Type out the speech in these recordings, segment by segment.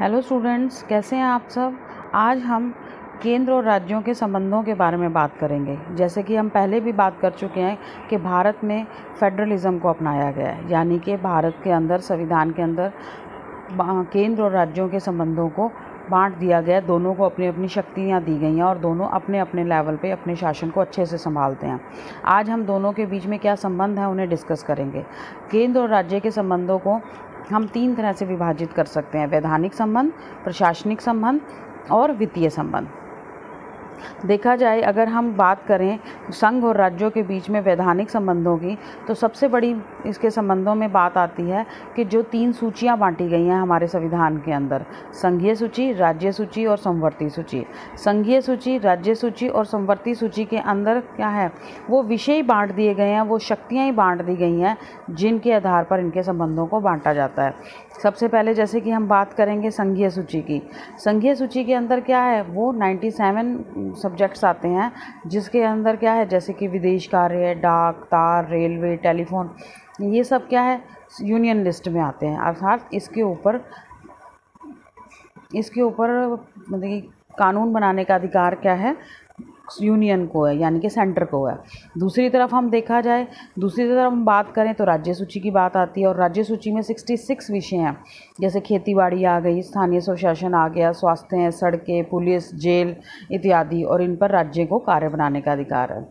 hello students कैसे हैं आप सब आज हम केंद्र और राज्यों के संबंधों के बारे में बात करेंगे जैसे कि हम पहले भी बात कर चुके हैं कि भारत में फेडरलिज्म को अपनाया गया है यानी कि भारत के अंदर संविधान के अंदर केंद्र और राज्यों के संबंधों को बांट दिया गया दोनों को अपनी अपनी शक्तियाँ दी गई हैं और दोनों अपने अपने लेवल पे अपने शासन को अच्छे से संभालते हैं आज हम दोनों के बीच में क्या संबंध है उन्हें डिस्कस करेंगे केंद्र और राज्य के संबंधों को हम तीन तरह से विभाजित कर सकते हैं वैधानिक संबंध प्रशासनिक संबंध और वित्तीय संबंध देखा जाए अगर हम बात करें संघ और राज्यों के बीच में वैधानिक संबंधों की तो सबसे बड़ी इसके संबंधों में बात आती है कि जो तीन सूचियाँ बांटी गई हैं हमारे संविधान के अंदर संघीय सूची राज्य सूची और संवर्ती सूची संघीय सूची राज्य सूची और संवर्ती सूची के अंदर क्या है वो विषय बांट दिए गए हैं वो शक्तियाँ ही बांट दी गई हैं जिनके आधार पर इनके संबंधों को बांटा जाता है सबसे पहले जैसे कि हम बात करेंगे संघीय सूची की संघीय सूची के अंदर क्या है वो 97 सब्जेक्ट्स आते हैं जिसके अंदर क्या है जैसे कि विदेश कार्य डाक तार रेलवे टेलीफोन ये सब क्या है यूनियन लिस्ट में आते हैं अर्थात इसके ऊपर इसके ऊपर मतलब कानून बनाने का अधिकार क्या है यूनियन को है यानी कि सेंटर को है दूसरी तरफ हम देखा जाए दूसरी तरफ हम बात करें तो राज्य सूची की बात आती है और राज्य सूची में 66 विषय हैं जैसे खेतीबाड़ी आ गई स्थानीय स्वशासन आ गया स्वास्थ्य सड़कें पुलिस जेल इत्यादि और इन पर राज्य को कार्य बनाने का अधिकार है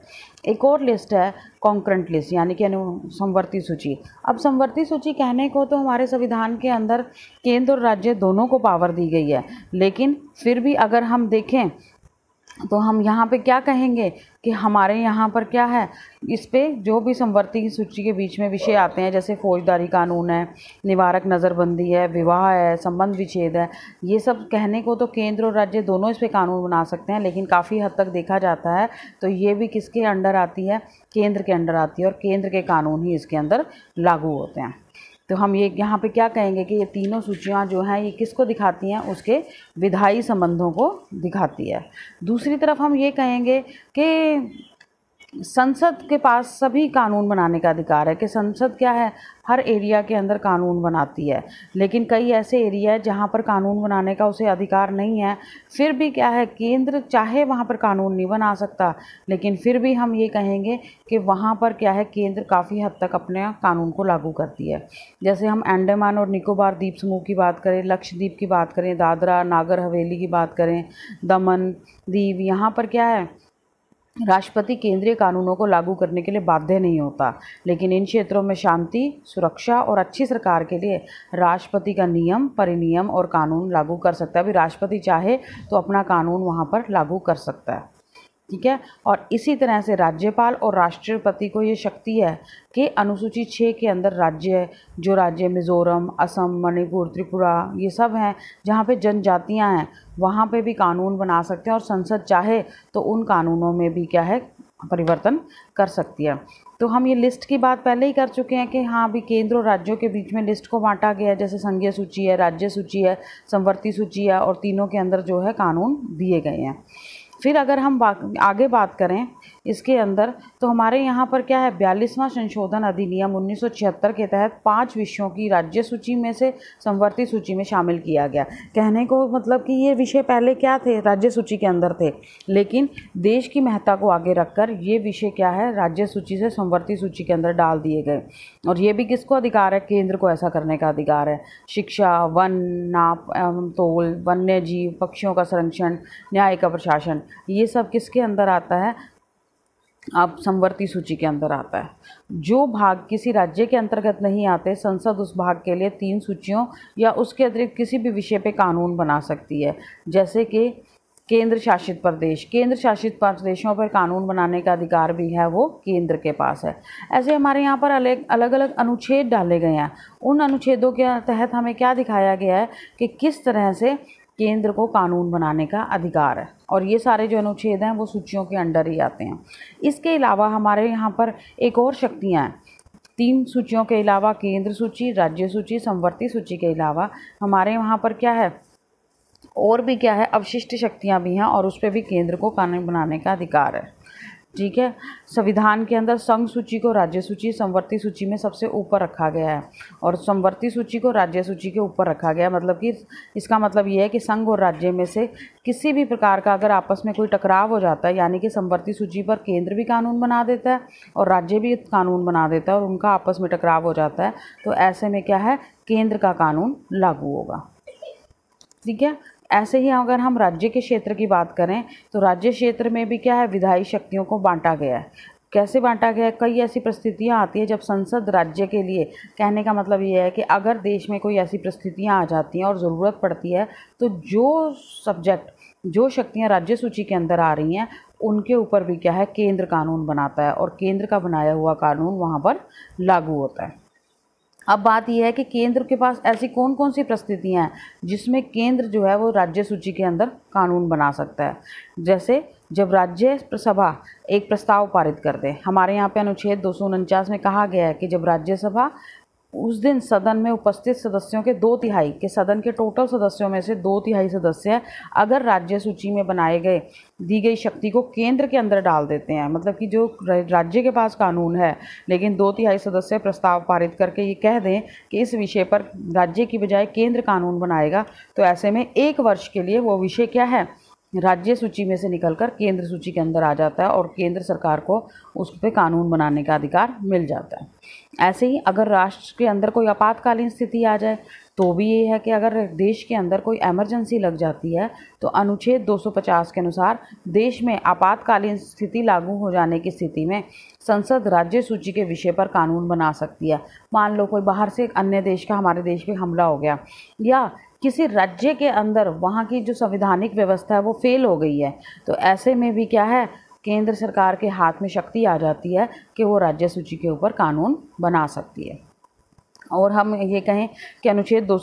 एक और लिस्ट है कॉन्क्रंट लिस्ट यानी कि संवर्ती सूची अब संवर्ती सूची कहने को तो हमारे संविधान के अंदर केंद्र और राज्य दोनों को पावर दी गई है लेकिन फिर भी अगर हम देखें तो हम यहाँ पे क्या कहेंगे कि हमारे यहाँ पर क्या है इस पर जो भी संवर्ती की सूची के बीच में विषय आते हैं जैसे फौजदारी कानून है निवारक नज़रबंदी है विवाह है संबंध विच्छेद है ये सब कहने को तो केंद्र और राज्य दोनों इस पर कानून बना सकते हैं लेकिन काफ़ी हद तक देखा जाता है तो ये भी किसके अंडर आती है केंद्र के अंडर आती है और केंद्र के कानून ही इसके अंदर लागू होते हैं तो हम ये यहाँ पे क्या कहेंगे कि ये तीनों सूचियाँ जो हैं ये किसको दिखाती हैं उसके विधायी संबंधों को दिखाती है दूसरी तरफ हम ये कहेंगे कि संसद के पास सभी कानून बनाने का अधिकार है कि संसद क्या है हर एरिया के अंदर कानून बनाती है लेकिन कई ऐसे एरिया है जहाँ पर कानून बनाने का उसे अधिकार नहीं है फिर भी क्या है केंद्र चाहे वहाँ पर कानून नहीं बना सकता लेकिन फिर भी हम ये कहेंगे कि वहाँ पर क्या है केंद्र काफ़ी हद तक अपने कानून को लागू करती है जैसे हम अंडमान और निकोबार द्वीप समूह की बात करें लक्षद्वीप की बात करें दादरा नागर हवेली की बात करें दमन दीव यहाँ पर क्या है राष्ट्रपति केंद्रीय कानूनों को लागू करने के लिए बाध्य नहीं होता लेकिन इन क्षेत्रों में शांति सुरक्षा और अच्छी सरकार के लिए राष्ट्रपति का नियम परिनियम और कानून लागू कर सकता है अभी राष्ट्रपति चाहे तो अपना कानून वहाँ पर लागू कर सकता है ठीक है और इसी तरह से राज्यपाल और राष्ट्रपति को ये शक्ति है कि अनुसूची छः के अंदर राज्य जो राज्य मिज़ोरम असम मणिपुर त्रिपुरा ये सब हैं जहाँ पे जनजातियाँ हैं वहाँ पे भी कानून बना सकते हैं और संसद चाहे तो उन कानूनों में भी क्या है परिवर्तन कर सकती है तो हम ये लिस्ट की बात पहले ही कर चुके हैं कि हाँ अभी केंद्र और राज्यों के बीच में लिस्ट को बांटा गया है जैसे संघीय सूची है राज्य सूची है संवर्ती सूची है और तीनों के अंदर जो है कानून दिए गए हैं फिर अगर हम आगे बात करें इसके अंदर तो हमारे यहाँ पर क्या है बयालीसवां संशोधन अधिनियम उन्नीस के तहत पांच विषयों की राज्य सूची में से संवर्ती सूची में शामिल किया गया कहने को मतलब कि ये विषय पहले क्या थे राज्य सूची के अंदर थे लेकिन देश की महत्ता को आगे रखकर ये विषय क्या है राज्य सूची से संवर्ती सूची के अंदर डाल दिए गए और ये भी किसको अधिकार है केंद्र को ऐसा करने का अधिकार है शिक्षा वन नाप एवं तोल वन्य जीव पक्षियों का संरक्षण न्याय का प्रशासन ये सब किसके अंदर आता है आप समवर्ती सूची के अंदर आता है जो भाग किसी राज्य के अंतर्गत नहीं आते संसद उस भाग के लिए तीन सूचियों या उसके अतिरिक्त किसी भी विषय पे कानून बना सकती है जैसे कि केंद्र शासित प्रदेश केंद्र शासित प्रदेशों पर कानून बनाने का अधिकार भी है वो केंद्र के पास है ऐसे हमारे यहाँ पर अलग अलग अलग अनुच्छेद डाले गए हैं उन अनुच्छेदों के तहत हमें क्या दिखाया गया है कि किस तरह से केंद्र को कानून बनाने का अधिकार है और ये सारे जो अनुच्छेद हैं वो सूचियों के अंडर ही आते हैं इसके अलावा हमारे यहाँ पर एक और शक्तियाँ हैं तीन सूचियों के अलावा केंद्र सूची राज्य सूची संवर्ती सूची के अलावा हमारे यहाँ पर क्या है और भी क्या है अवशिष्ट शक्तियाँ भी हैं और उस पर भी केंद्र को कानून बनाने का अधिकार है ठीक है संविधान के अंदर संघ सूची को राज्य सूची संवर्ती सूची में सबसे ऊपर रखा गया है और संवर्ती सूची को राज्य सूची के ऊपर रखा गया है मतलब कि इसका मतलब ये है कि संघ और राज्य में से किसी भी प्रकार का अगर आपस में कोई टकराव हो जाता है यानी कि संवर्ती सूची पर केंद्र भी कानून बना देता है और राज्य भी कानून बना देता है और उनका आपस में टकराव हो जाता है तो ऐसे में क्या है केंद्र का कानून लागू होगा ठीक है ऐसे ही अगर हम राज्य के क्षेत्र की बात करें तो राज्य क्षेत्र में भी क्या है विधायी शक्तियों को बांटा गया है कैसे बांटा गया है कई ऐसी परिस्थितियाँ आती है जब संसद राज्य के लिए कहने का मतलब ये है कि अगर देश में कोई ऐसी परिस्थितियाँ आ जाती हैं और ज़रूरत पड़ती है तो जो सब्जेक्ट जो शक्तियाँ राज्य सूची के अंदर आ रही हैं उनके ऊपर भी क्या है केंद्र कानून बनाता है और केंद्र का बनाया हुआ कानून वहाँ पर लागू होता है अब बात यह है कि केंद्र के पास ऐसी कौन कौन सी परिस्थितियाँ हैं जिसमें केंद्र जो है वो राज्य सूची के अंदर कानून बना सकता है जैसे जब राज्य सभा एक प्रस्ताव पारित कर दे हमारे यहाँ पे अनुच्छेद दो में कहा गया है कि जब राज्यसभा उस दिन सदन में उपस्थित सदस्यों के दो तिहाई के सदन के टोटल सदस्यों में से दो तिहाई सदस्य अगर राज्य सूची में बनाए गए दी गई शक्ति को केंद्र के अंदर डाल देते हैं मतलब कि जो राज्य के पास कानून है लेकिन दो तिहाई सदस्य प्रस्ताव पारित करके ये कह दें कि इस विषय पर राज्य की बजाय केंद्र कानून बनाएगा तो ऐसे में एक वर्ष के लिए वो विषय क्या है राज्य सूची में से निकलकर केंद्र सूची के अंदर आ जाता है और केंद्र सरकार को उस पर कानून बनाने का अधिकार मिल जाता है ऐसे ही अगर राष्ट्र के अंदर कोई आपातकालीन स्थिति आ जाए तो भी ये है कि अगर देश के अंदर कोई एमरजेंसी लग जाती है तो अनुच्छेद 250 के अनुसार देश में आपातकालीन स्थिति लागू हो जाने की स्थिति में संसद राज्य सूची के विषय पर कानून बना सकती है मान लो कोई बाहर से अन्य देश का हमारे देश पे हमला हो गया या किसी राज्य के अंदर वहाँ की जो संवैधानिक व्यवस्था है वो फेल हो गई है तो ऐसे में भी क्या है केंद्र सरकार के हाथ में शक्ति आ जाती है कि वो राज्य सूची के ऊपर कानून बना सकती है और हम ये कहें कि अनुच्छेद दो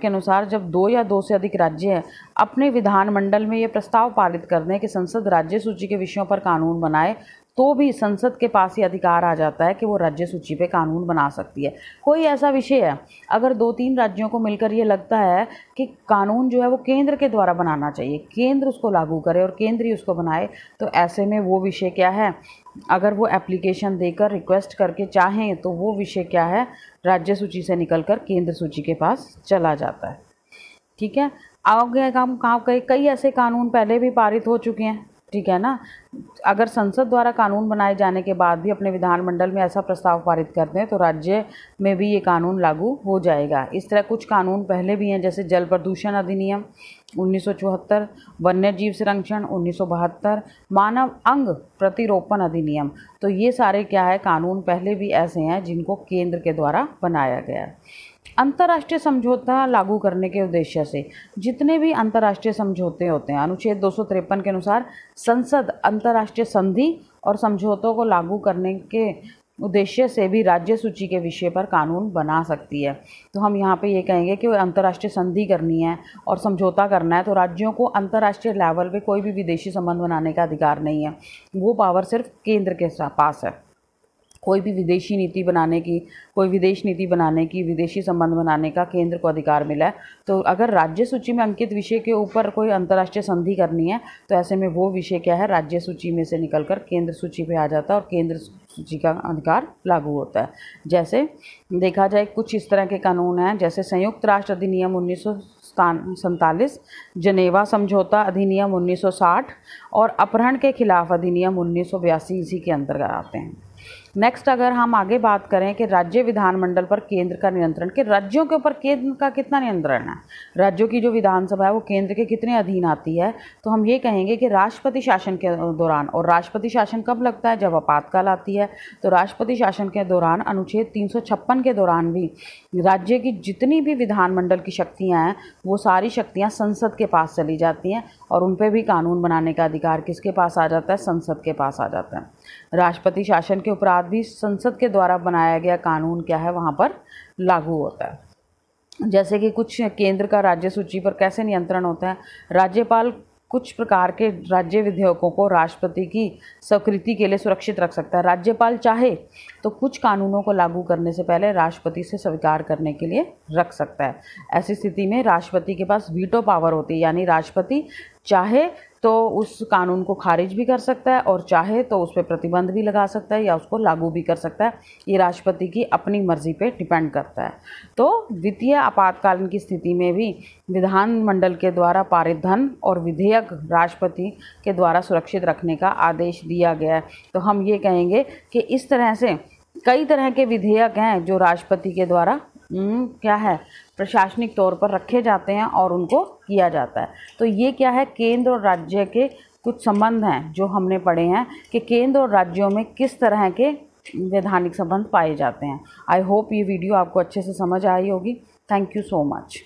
के अनुसार जब दो या दो से अधिक राज्य अपने विधानमंडल में ये प्रस्ताव पारित कर दें कि संसद राज्य सूची के विषयों पर कानून बनाए तो भी संसद के पास ये अधिकार आ जाता है कि वो राज्य सूची पे कानून बना सकती है कोई ऐसा विषय है अगर दो तीन राज्यों को मिलकर ये लगता है कि कानून जो है वो केंद्र के द्वारा बनाना चाहिए केंद्र उसको लागू करे और केंद्र ही उसको बनाए तो ऐसे में वो विषय क्या है अगर वो एप्लीकेशन देकर रिक्वेस्ट करके चाहें तो वो विषय क्या है राज्य सूची से निकल कर केंद्र सूची के पास चला जाता है ठीक है आगे काम काम कई ऐसे कानून पहले भी पारित हो चुके हैं ठीक है ना अगर संसद द्वारा कानून बनाए जाने के बाद भी अपने विधानमंडल में ऐसा प्रस्ताव पारित करते हैं तो राज्य में भी ये कानून लागू हो जाएगा इस तरह कुछ कानून पहले भी हैं जैसे जल प्रदूषण अधिनियम उन्नीस वन्य जीव संरक्षण उन्नीस मानव अंग प्रतिरोपण अधिनियम तो ये सारे क्या है कानून पहले भी ऐसे हैं जिनको केंद्र के द्वारा बनाया गया अंतर्राष्ट्रीय समझौता लागू करने के उद्देश्य से जितने भी अंतर्राष्ट्रीय समझौते होते हैं अनुच्छेद दो के अनुसार संसद अंतर्राष्ट्रीय संधि और समझौतों को लागू करने के उद्देश्य से भी राज्य सूची के विषय पर कानून बना सकती है तो हम यहाँ पे ये कहेंगे कि अंतर्राष्ट्रीय संधि करनी है और समझौता करना है तो राज्यों को अंतर्राष्ट्रीय लेवल पे कोई भी विदेशी संबंध बनाने का अधिकार नहीं है वो पावर सिर्फ केंद्र के पास है कोई भी विदेशी नीति बनाने की कोई विदेश नीति बनाने की विदेशी संबंध बनाने का केंद्र को अधिकार मिला है तो अगर राज्य सूची में अंकित विषय के ऊपर कोई अंतर्राष्ट्रीय संधि करनी है तो ऐसे में वो विषय क्या है राज्य सूची में से निकल कर केंद्र सूची पे आ जाता है और केंद्र सूची का अधिकार लागू होता है जैसे देखा जाए कुछ इस तरह के कानून हैं जैसे संयुक्त राष्ट्र अधिनियम उन्नीस सैंतालीस जनेवा समझौता अधिनियम 1960 और अपहरण के खिलाफ अधिनियम उन्नीस इसी के अंतर्गत आते हैं नेक्स्ट अगर हम आगे बात करें कि राज्य विधानमंडल पर केंद्र का नियंत्रण कि राज्यों के ऊपर केंद्र का कितना नियंत्रण है राज्यों की जो विधानसभा है वो केंद्र के कितने अधीन आती है तो हम ये कहेंगे कि राष्ट्रपति शासन के दौरान और राष्ट्रपति शासन कब लगता है जब आपातकाल आती है तो राष्ट्रपति शासन के दौरान अनुच्छेद तीन के दौरान भी राज्य की जितनी भी विधानमंडल की शक्तियाँ हैं वो सारी शक्तियाँ संसद के पास चली जाती हैं और उन पर भी कानून बनाने का अधिकार किसके पास आ जाता है संसद के पास आ जाता है राष्ट्रपति शासन के उपरा बाद भी संसद के द्वारा बनाया गया कानून क्या है वहाँ पर लागू होता है जैसे कि कुछ केंद्र का राज्य सूची पर कैसे नियंत्रण होता है राज्यपाल कुछ प्रकार के राज्य विधेयकों को राष्ट्रपति की स्वीकृति के लिए सुरक्षित रख सकता है राज्यपाल चाहे तो कुछ कानूनों को लागू करने से पहले राष्ट्रपति से स्वीकार करने के लिए रख सकता है ऐसी स्थिति में राष्ट्रपति के पास वीटो पावर होती है यानी राष्ट्रपति चाहे तो उस कानून को खारिज भी कर सकता है और चाहे तो उस पर प्रतिबंध भी लगा सकता है या उसको लागू भी कर सकता है ये राष्ट्रपति की अपनी मर्जी पे डिपेंड करता है तो द्वितीय आपातकालीन की स्थिति में भी विधानमंडल के द्वारा पारित धन और विधेयक राष्ट्रपति के द्वारा सुरक्षित रखने का आदेश दिया गया है तो हम ये कहेंगे कि इस तरह से कई तरह के विधेयक हैं जो राष्ट्रपति के द्वारा हम्म, क्या है प्रशासनिक तौर पर रखे जाते हैं और उनको किया जाता है तो ये क्या है केंद्र और राज्य के कुछ संबंध हैं जो हमने पढ़े हैं कि केंद्र और राज्यों में किस तरह के वैधानिक संबंध पाए जाते हैं आई होप ये वीडियो आपको अच्छे से समझ आई होगी थैंक यू सो मच